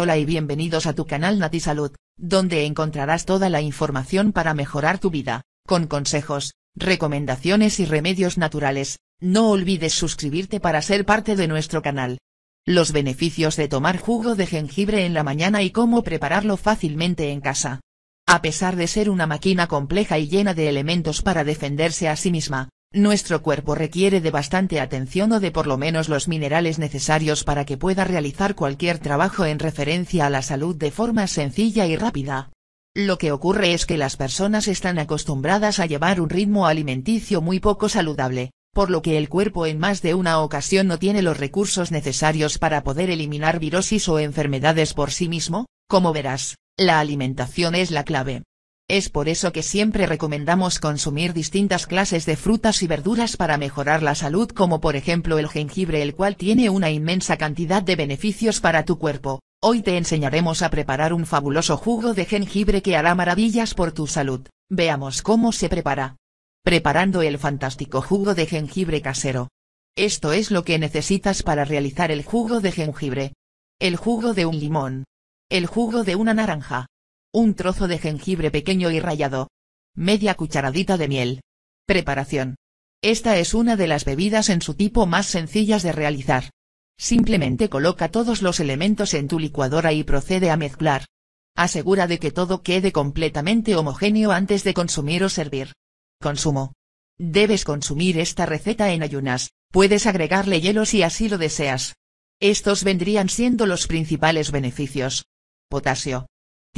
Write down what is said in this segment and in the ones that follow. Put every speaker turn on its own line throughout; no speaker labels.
Hola y bienvenidos a tu canal NatiSalud, Salud, donde encontrarás toda la información para mejorar tu vida, con consejos, recomendaciones y remedios naturales. No olvides suscribirte para ser parte de nuestro canal. Los beneficios de tomar jugo de jengibre en la mañana y cómo prepararlo fácilmente en casa. A pesar de ser una máquina compleja y llena de elementos para defenderse a sí misma, nuestro cuerpo requiere de bastante atención o de por lo menos los minerales necesarios para que pueda realizar cualquier trabajo en referencia a la salud de forma sencilla y rápida. Lo que ocurre es que las personas están acostumbradas a llevar un ritmo alimenticio muy poco saludable, por lo que el cuerpo en más de una ocasión no tiene los recursos necesarios para poder eliminar virosis o enfermedades por sí mismo, como verás, la alimentación es la clave. Es por eso que siempre recomendamos consumir distintas clases de frutas y verduras para mejorar la salud como por ejemplo el jengibre el cual tiene una inmensa cantidad de beneficios para tu cuerpo. Hoy te enseñaremos a preparar un fabuloso jugo de jengibre que hará maravillas por tu salud. Veamos cómo se prepara. Preparando el fantástico jugo de jengibre casero. Esto es lo que necesitas para realizar el jugo de jengibre. El jugo de un limón. El jugo de una naranja. Un trozo de jengibre pequeño y rayado, Media cucharadita de miel. Preparación. Esta es una de las bebidas en su tipo más sencillas de realizar. Simplemente coloca todos los elementos en tu licuadora y procede a mezclar. Asegura de que todo quede completamente homogéneo antes de consumir o servir. Consumo. Debes consumir esta receta en ayunas, puedes agregarle hielo si así lo deseas. Estos vendrían siendo los principales beneficios. Potasio.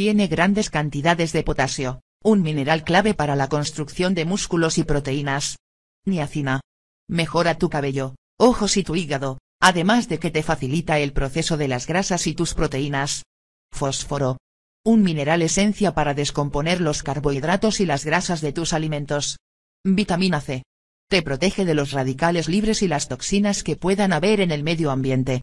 Tiene grandes cantidades de potasio, un mineral clave para la construcción de músculos y proteínas. Niacina. Mejora tu cabello, ojos y tu hígado, además de que te facilita el proceso de las grasas y tus proteínas. Fósforo. Un mineral esencia para descomponer los carbohidratos y las grasas de tus alimentos. Vitamina C. Te protege de los radicales libres y las toxinas que puedan haber en el medio ambiente.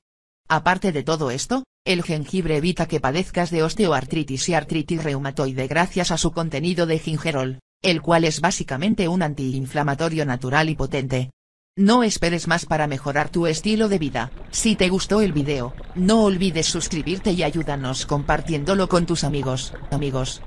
Aparte de todo esto, el jengibre evita que padezcas de osteoartritis y artritis reumatoide gracias a su contenido de gingerol, el cual es básicamente un antiinflamatorio natural y potente. No esperes más para mejorar tu estilo de vida. Si te gustó el video, no olvides suscribirte y ayúdanos compartiéndolo con tus amigos. Amigos.